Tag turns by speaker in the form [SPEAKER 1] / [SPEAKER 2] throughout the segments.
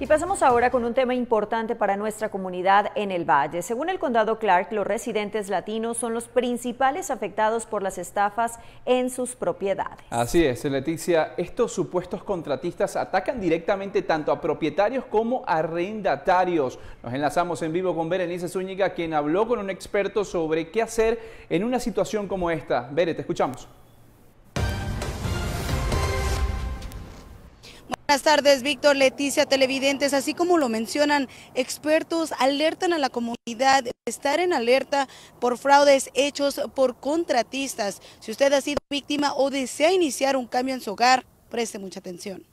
[SPEAKER 1] Y pasamos ahora con un tema importante para nuestra comunidad en el Valle. Según el condado Clark, los residentes latinos son los principales afectados por las estafas en sus propiedades. Así es, Leticia. Estos supuestos contratistas atacan directamente tanto a propietarios como a arrendatarios. Nos enlazamos en vivo con Berenice Zúñiga, quien habló con un experto sobre qué hacer en una situación como esta. Berenice, te escuchamos.
[SPEAKER 2] Buenas tardes, Víctor, Leticia, televidentes, así como lo mencionan, expertos alertan a la comunidad de estar en alerta por fraudes hechos por contratistas. Si usted ha sido víctima o desea iniciar un cambio en su hogar, preste mucha atención.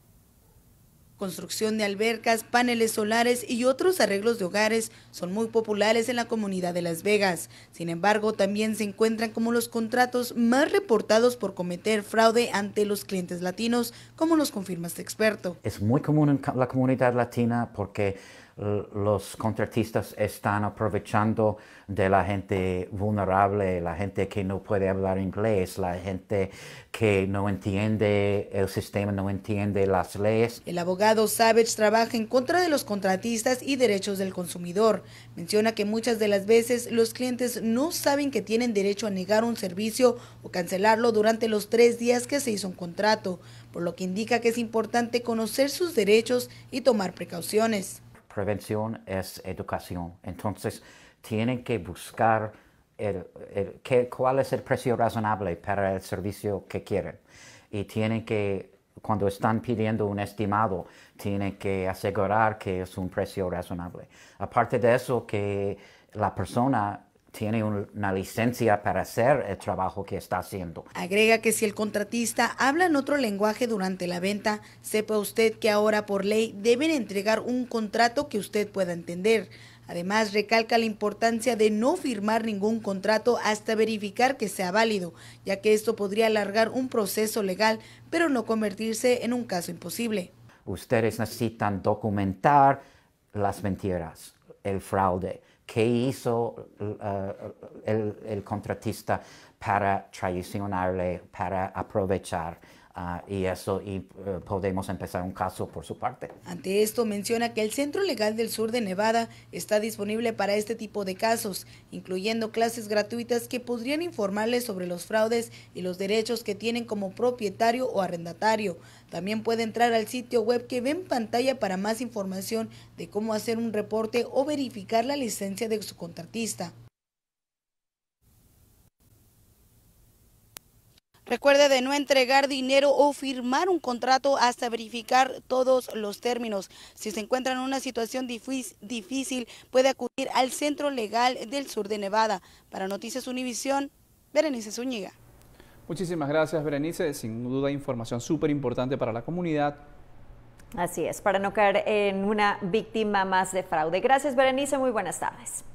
[SPEAKER 2] Construcción de albercas, paneles solares y otros arreglos de hogares son muy populares en la comunidad de Las Vegas. Sin embargo, también se encuentran como los contratos más reportados por cometer fraude ante los clientes latinos, como nos confirma este experto.
[SPEAKER 3] Es muy común en la comunidad latina porque eh, los contratistas están aprovechando de la gente vulnerable, la gente que no puede hablar inglés, la gente que no entiende el sistema, no entiende las leyes.
[SPEAKER 2] El abogado Savage trabaja en contra de los contratistas y derechos del consumidor. Menciona que muchas de las veces los clientes no saben que tienen derecho a negar un servicio o cancelarlo durante los tres días que se hizo un contrato, por lo que indica que es importante conocer sus derechos y tomar
[SPEAKER 3] precauciones prevención es educación. Entonces, tienen que buscar el, cuál es el precio razonable para el servicio que quieren. Y tienen que, cuando están pidiendo un estimado, tienen que asegurar que es un precio razonable. Aparte de eso, que la persona tiene una licencia para hacer el trabajo que está haciendo.
[SPEAKER 2] Agrega que si el contratista habla en otro lenguaje durante la venta, sepa usted que ahora por ley deben entregar un contrato que usted pueda entender. Además, recalca la importancia de no firmar ningún contrato hasta verificar que sea válido, ya que esto podría alargar un proceso legal, pero no convertirse en un caso imposible.
[SPEAKER 3] Ustedes necesitan documentar las mentiras, el fraude, que hizo uh, el, el, contratista para traicionarle, para aprovechar Ah, y eso y eh, podemos empezar un caso por su parte.
[SPEAKER 2] Ante esto menciona que el Centro Legal del Sur de Nevada está disponible para este tipo de casos, incluyendo clases gratuitas que podrían informarles sobre los fraudes y los derechos que tienen como propietario o arrendatario. También puede entrar al sitio web que ve en pantalla para más información de cómo hacer un reporte o verificar la licencia de su contratista. Recuerde de no entregar dinero o firmar un contrato hasta verificar todos los términos. Si se encuentra en una situación difícil, puede acudir al Centro Legal del Sur de Nevada. Para Noticias Univisión, Berenice Zúñiga.
[SPEAKER 1] Muchísimas gracias, Berenice. Sin duda, información súper importante para la comunidad.
[SPEAKER 2] Así es, para no caer
[SPEAKER 1] en una víctima más de fraude. Gracias, Berenice. Muy buenas tardes.